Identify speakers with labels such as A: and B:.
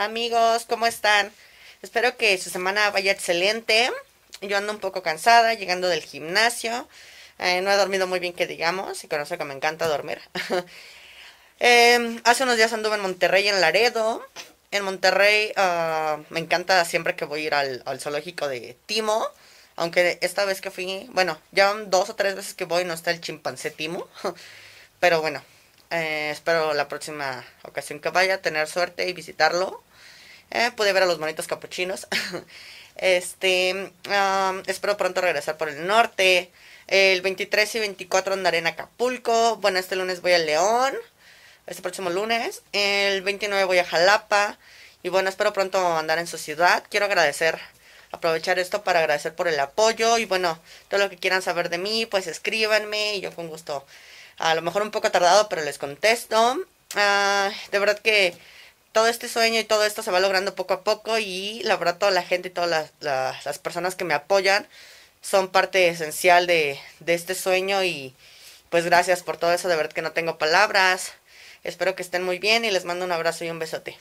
A: amigos, ¿cómo están? Espero que su semana vaya excelente. Yo ando un poco cansada, llegando del gimnasio. Eh, no he dormido muy bien, que digamos, y eso que me encanta dormir. Em, hace unos días anduve en Monterrey, en Laredo. En Monterrey ah, me encanta siempre que voy a ir al, zoológico de Timo. Aunque esta vez que fui, bueno, ya dos o tres veces que voy no está el chimpancé Timo. Pero bueno, eh, espero la próxima ocasión que vaya tener suerte y visitarlo. Eh, pude ver a los bonitos capuchinos. este, espero pronto regresar por el norte. El 23 y 24 andaré en Acapulco. Bueno, este lunes voy a León. Este próximo lunes. El 29 voy a Jalapa. Y bueno, espero pronto andar en su ciudad. Quiero agradecer, aprovechar esto para agradecer por el apoyo. Y bueno, todo lo que quieran saber de mí, pues escríbanme y yo con gusto. A lo mejor un poco tardado, pero les contesto. Ah, de verdad que todo este sueño y todo esto se va logrando poco a poco y la verdad toda la gente y todas las, personas que me apoyan son parte esencial de, de, este sueño y pues gracias por todo eso, de verdad que no tengo palabras. Espero que estén muy bien y les mando un abrazo y un besote.